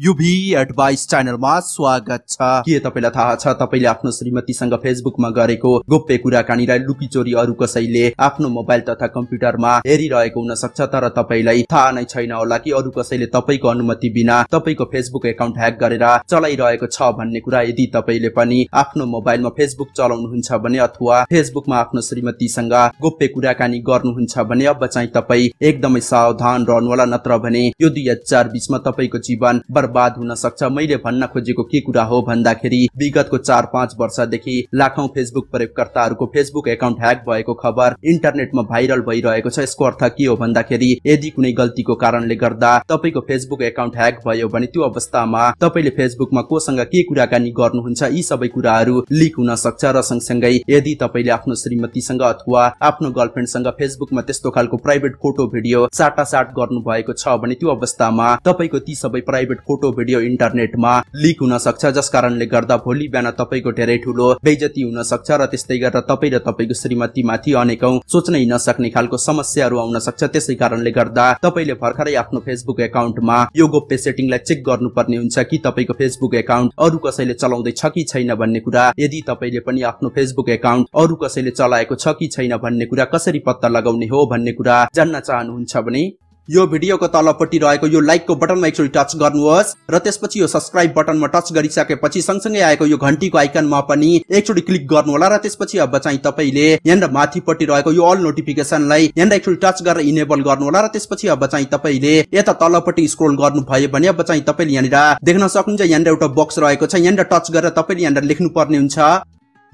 UV advice च्यानलमा स्वागत छ के तपाईँलाई थाहा छ तपाईँले आफ्नो श्रीमतीसँग फेसबुकमा गरेको गोप्य कुराकानीलाई लुकीचोरी अरू कसैले आफ्नो मोबाइल तथा कम्प्युटरमा हेरिरहेको हुन सक्छ तर तपाईँलाई थाहा नै छैन होला कि अरू कसैले तपाईँको अनुमति बिना तपाईँको फेसबुक एकाउन्ट ह्याक गरेर चलाइरहेको छ भन्ने कुरा यदि तपाईँले पनि आफ्नो मोबाइलमा फेसबुक चलाउनुहुन्छ भने अथवा फेसबुकमा आफ्नो श्रीमतीसँग गोप्य कुराकानी गर्नुहुन्छ भने अब चाहिँ तपाईँ एकदमै सावधान रहनुहोला नत्र भने यो दुई हजार बिसमा तपाईँको जीवन बर्बाद हुन सक्छ मैले भन्न खोजेको के कुरा हो भन्दाखेरि विगतको चार पाँच वर्षदेखि लाखौं फेसबुक प्रयोगकर्ताहरूको फेसबुक एकाउन्ट ह्याक भएको खबर इन्टरनेटमा भाइरल भइरहेको छ यसको अर्थ के हो भन्दाखेरि यदि कुनै गल्तीको कारणले गर्दा तपाईँको फेसबुक एकाउन्ट ह्याक भयो भने त्यो अवस्थामा तपाईँले फेसबुकमा कोसँग के कुराकानी गर्नुहुन्छ यी सबै कुराहरू लिक हुन सक्छ र सँगसँगै यदि तपाईँले आफ्नो श्रीमतीसँग अथवा आफ्नो गर्लफ्रेन्डसँग फेसबुकमा त्यस्तो खालको प्राइभेट फोटो भिडियो साटासाट गर्नु भएको छ भने त्यो अवस्थामा तपाईँको ती सबै प्राइभेट फोटो फोटो भिडियो इन्टरनेटमा लिक हुन सक्छ जस कारणले गर्दा भोलि बिहान तपाईँको धेरै ठुलो बेजती हुन सक्छ र त्यस्तै गरेर तपाईँ र तपाईँको श्रीमतीमाथि अनेकौं सोच्नै नसक्ने खालको समस्याहरू आउन सक्छ त्यसै कारणले गर्दा तपाईँले भर्खरै आफ्नो फेसबुक एकाउन्टमा यो गोप्य सेटिङलाई चेक गर्नुपर्ने हुन्छ कि तपाईँको फेसबुक एकाउन्ट अरू कसैले चलाउँदैछ कि छैन भन्ने कुरा यदि तपाईँले पनि आफ्नो फेसबुक एकाउन्ट अरू कसैले चलाएको छ कि छैन भन्ने कुरा कसरी पत्ता लगाउने हो भन्ने कुरा जान्न चाहनुहुन्छ भने यो भिडियोको तलपट्टि रहेको यो लाइकको बटनमा एकचोटि टच गर्नुहोस् र त्यसपछि यो सब्सक्राइब बटनमा टच गरिसकेपछि सँगसँगै आएको यो घन्टीको आइकनमा पनि एकचोटि क्लिक गर्नुहोला र त्यसपछि अब चाहिँ तपाईँले यहाँनिर माथिपट्टि रहेको यो अल नोटिफिकेसनलाई यहाँनिर एकचोटि टच गरेर इनेबल गर्नुहोला र त्यसपछि अब चाहिँ तपाईँले यता तलपट्टि स्क्रोल गर्नुभयो भने अब चाहिँ तपाईँले यहाँनिर देख्न सक्नुहुन्छ यहाँनिर एउटा बक्स रहेको छ यहाँनिर टच गरेर तपाईँले यहाँनिर पर्ने हुन्छ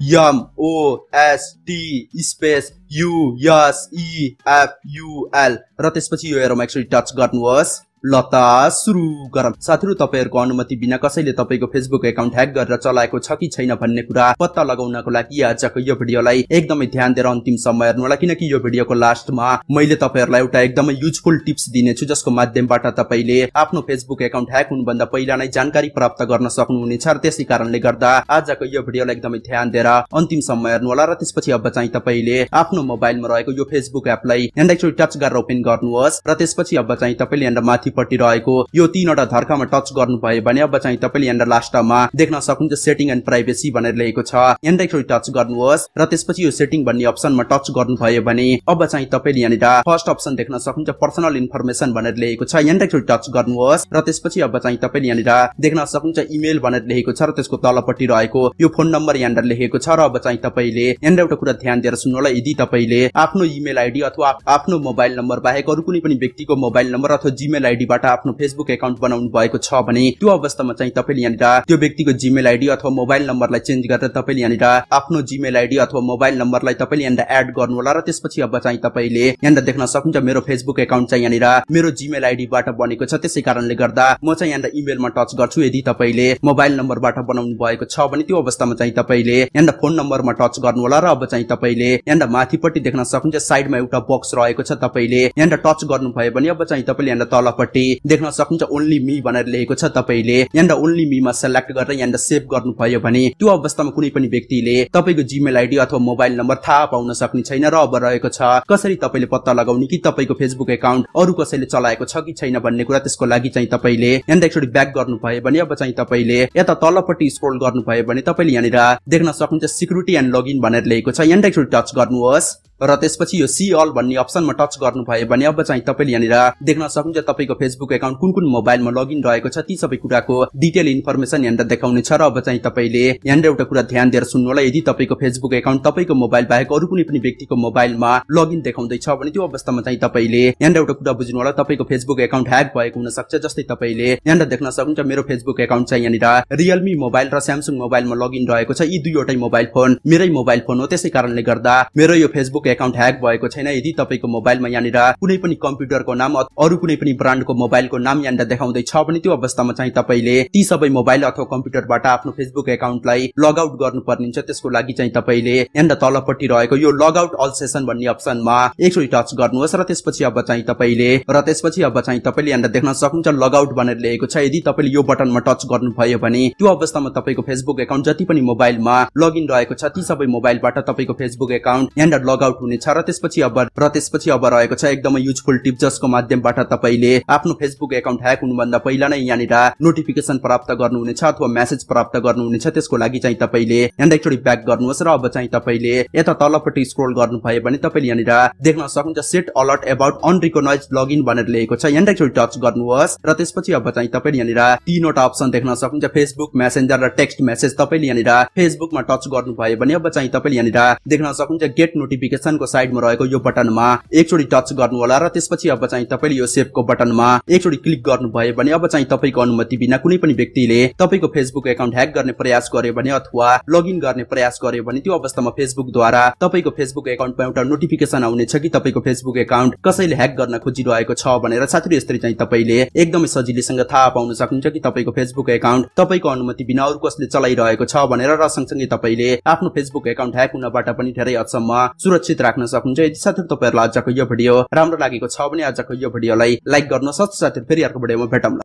टी स्पेस युएसइएफयुएल र त्यसपछि यो एरोमा एक्चुली टच गर्नुहोस् लता सुरु गरौँ साथीहरू तपाईँहरूको अनुमति बिना कसैले तपाईँको फेसबुक एकाउन्ट ह्याक गरेर चलाएको छ कि छैन भन्ने कुरा पत्ता लगाउनको लागि आजको यो भिडियोलाई एकदमै ध्यान दिएर अन्तिम अन्तिमसम्म होला किनकि यो भिडियोको लास्टमा मैले तपाईँहरूलाई एउटा एकदमै युजफुल टिप्स दिनेछु जसको माध्यमबाट तपाईँले आफ्नो फेसबुक एकाउन्ट ह्याक हुनुभन्दा पहिला नै जानकारी प्राप्त गर्न सक्नुहुनेछ र त्यसै कारणले गर्दा आजको यो भिडियोलाई एकदमै ध्यान दिएर अन्तिम अन्तिमसम्म होला र त्यसपछि अब चाहिँ तपाईँले आफ्नो मोबाइलमा रहेको यो फेसबुक एपलाई एन्ड टच गरेर ओपन गर्नुहोस् र त्यसपछि अब चाहिँ तपाईँले माथि पट्टी रहेको यो तिनवटा धर्कामा टच गर्नुभयो भने अब चाहिँ तपाईँले यहाँनिर लास्टमा देख्न सक्नुहुन्छ सेटिङ एन्ड प्राइभेसी भनेर लेखेको छ एन्ड्रोइड टच गर्नुहोस् र त्यसपछि यो सेटिङ भन्ने अप्सनमा टच गर्नुभयो भने अब चाहिँ तपाईँले यहाँनिर फर्स्ट अप्सन देख्न सक्नुहुन्छ पर्सनल इन्फर्मेसन भनेर लेखेको छ एन्ड्रोइड टच गर्नुहोस् र त्यसपछि अब चाहिँ तपाईँले यहाँनिर देख्न सक्नुहुन्छ इमेल भनेर लेखेको छ र त्यसको तलपट्टि रहेको यो फोन नम्बर यहाँनिर लेखेको छ र अब चाहिँ तपाईँले यहाँनिर एउटा कुरा ध्यान दिएर सुन्नु होला यदि तपाईँले आफ्नो इमेल आइडी अथवा आफ्नो मोबाइल नम्बर बाहेक अरू कुनै पनि व्यक्तिको मोबाइल नम्बर अथवा जिमेल आइडी आइडीबाट आफ्नो फेसबुक एकाउन्ट बनाउनु भएको छ भने त्यो अवस्थामा चाहिँ तपाईँले यहाँनिर त्यो व्यक्तिको जिमेल आइडी अथवा मोबाइल नम्बरलाई चेन्ज गरेर तपाईँले यहाँनिर आफ्नो जिमेल आइडी अथवा मोबाइल नम्बरलाई तपाईँले यहाँनिर एड गर्नु होला र त्यसपछि अब चाहिँ तपाईँले यहाँनिर देख्न सक्नुहुन्छ मेरो फेसबुक एकाउन्ट चाहिँ यहाँनिर मेरो जिमेल आइडीबाट बनेको छ त्यसै कारणले गर्दा म चाहिँ यहाँनिर इमेलमा टच गर्छु यदि तपाईँले मोबाइल नम्बरबाट बनाउनु भएको छ भने त्यो अवस्थामा चाहिँ तपाईँले यहाँनिर फोन नम्बरमा टच गर्नु होला र अब चाहिँ तपाईँले यहाँनिर माथिपट्टि देख्न सक्नुहुन्छ साइडमा एउटा बक्स रहेको छ तपाईँले यहाँनिर टच गर्नुभयो भने अब चाहिँ तपाईँले यहाँनिर तलपट्टि पट्टि देख्न सक्नुहुन्छ ओन्ली मी भनेर लेखेको छ तपाईँले यहाँनिर ओन्ली मीमा सेलेक्ट गरेर यहाँनिर सेभ गर्नुभयो भने त्यो अवस्थामा कुनै पनि व्यक्तिले तपाईँको जिमेल आइडी अथवा मोबाइल नम्बर थाहा पाउन सक्ने छैन र अब रहेको छ कसरी तपाईँले पत्ता लगाउने कि तपाईँको फेसबुक एकाउन्ट अरू कसैले चलाएको छ कि छैन भन्ने कुरा त्यसको लागि चाहिँ तपाईँले यहाँनिर एकचोटि ब्याक गर्नुभयो भने अब चाहिँ तपाईँले यता तलपट्टि स्क्रोल गर्नुभयो भने तपाईँले यहाँनिर देख्न सक्नुहुन्छ सिक्युरिटी एन्ड लगइन भनेर लेखेको छ यहाँनिर एकचोटि टच गर्नुहोस् र त्यसपछि यो सी अल भन्ने अप्सनमा टच गर्नुभयो भने अब चाहिँ तपाईँले यहाँनिर देख्न सक्नुहुन्छ तपाईँको फेसबुक एकाउन्ट कुन कुन मोबाइलमा लगइन रहेको छ ती सबै कुराको डिटेल इन्फर्मेसन यहाँनिर देखाउनेछ र अब चाहिँ तपाईँले यहाँनिर एउटा कुरा ध्यान दिएर सुन्नु होला यदि तपाईँको फेसबुक एकाउन्ट तपाईँको मोबाइल बाहेक अरू कुनै पनि व्यक्तिको मोबाइलमा लगइन देखाउँदैछ भने त्यो अवस्थामा चाहिँ तपाईँले यहाँनिर एउटा कुरा बुझ्नु होला तपाईँको फेसबुक एकाउन्ट ह्याक भएको हुन सक्छ जस्तै तपाईँले यहाँनिर देख्न सक्नुहुन्छ मेरो फेसबुक एकाउन्ट चाहिँ यहाँनिर रियलमी मोबाइल र स्यामसङ मोबाइलमा लगइन रहेको छ यी दुईवटै मोबाइल फोन मेरै मोबाइल फोन हो त्यसै कारणले गर्दा मेरो यो फेसबुक एकाउन्ट ह्याक भएको छैन यदि तपाईँको मोबाइलमा यहाँनिर कुनै पनि कम्प्युटरको नाम अरू कुनै पनि ब्रान्ड तपाईँहरूको मोबाइलको नाम यहाँनिर देखाउँदैछ भने त्यो अवस्थामा चाहिँ तपाईँले ती सबै मोबाइल अथवा कम्प्युटरबाट आफ्नो फेसबुक एकाउन्टलाई लगआउट आउट गर्नुपर्ने हुन्छ त्यसको लागि चाहिँ तपाईँले यहाँ तलपट्टि रहेको यो लगआउट अल सेसन भन्ने अप्सनमा एकचोटि टच गर्नुहोस् र त्यसपछि अब चाहिँ तपाईँले र त्यसपछि अब चाहिँ तपाईँले यहाँनिर देख्न सक्नुहुन्छ लगआउट भनेर लिएको छ यदि तपाईँले यो बटनमा टच गर्नुभयो भने त्यो अवस्थामा तपाईँको फेसबुक एकाउन्ट जति पनि मोबाइलमा लगइन रहेको छ ती सबै मोबाइलबाट तपाईँको फेसबुक एकाउन्ट यहाँनिर लगआउट हुनेछ र त्यसपछि अब र त्यसपछि अब रहेको छ एकदमै युजफुल टिप जसको माध्यमबाट तपाईँले आफ्नो फेसबुक एकाउन्ट ह्याक हुनुभन्दा पहिला नै यहाँनिर नोटिफिकेसन प्राप्त गर्नुहुनेछ अथवा मेसेज प्राप्त गर्नुहुनेछ त्यसको लागि चाहिँ तपाईँले यहाँनिर एकचोटि ब्याक गर्नुहोस् र अब चाहिँ तपाईँले यता तलपट्टि स्क्रोल गर्नुभयो भने तपाईँले यहाँनिर देख्न सक्नुहुन्छ set alert about unrecognized login भनेर लिएको छ यहाँनिर एकचोटि टच गर्नुहोस् र त्यसपछि अब चाहिँ तपाईँले यहाँनिर तिनवटा अप्सन देख्न सक्नुहुन्छ फेसबुक मेसेन्जर र टेक्स्ट मेसेज तपाईँले यहाँनिर फेसबुकमा टच गर्नुभयो भने अब चाहिँ तपाईँले यहाँनिर देख्न सक्नुहुन्छ गेट नोटिफिकेसनको साइडमा रहेको यो बटनमा एकचोटि टच गर्नु होला र त्यसपछि अब चाहिँ तपाईँले यो सेभको बटनमा ठाउँमा एकचोटि क्लिक गर्नुभयो भने अब चाहिँ तपाईँको अनुमति बिना कुनै पनि व्यक्तिले तपाईँको फेसबुक एकाउन्ट ह्याक गर्ने प्रयास गर्यो भने अथवा लगइन गर्ने प्रयास गर्यो भने त्यो अवस्थामा फेसबुकद्वारा तपाईँको फेसबुक एकाउन्टमा एउटा नोटिफिकेसन आउनेछ कि तपाईँको फेसबुक एकाउन्ट कसैले ह्याक गर्न खोजिरहेको छ भनेर साथीहरू यसरी चाहिँ तपाईँले एकदमै सजिलैसँग थाहा पाउन सक्नुहुन्छ कि तपाईँको फेसबुक एकाउन्ट तपाईँको अनुमति बिना अरू कसले चलाइरहेको छ भनेर र सँगसँगै तपाईँले आफ्नो फेसबुक एकाउन्ट ह्याक हुनबाट पनि धेरै हदसम्म सुरक्षित राख्न सक्नुहुन्छ यदि साथीहरू तपाईँहरूलाई आजको यो भिडियो राम्रो लागेको छ भने आजको यो भिडियोलाई लाइक गर्नुहोस् சத் சாட்டில் பெரியார் விடயம் பேட்டம்ல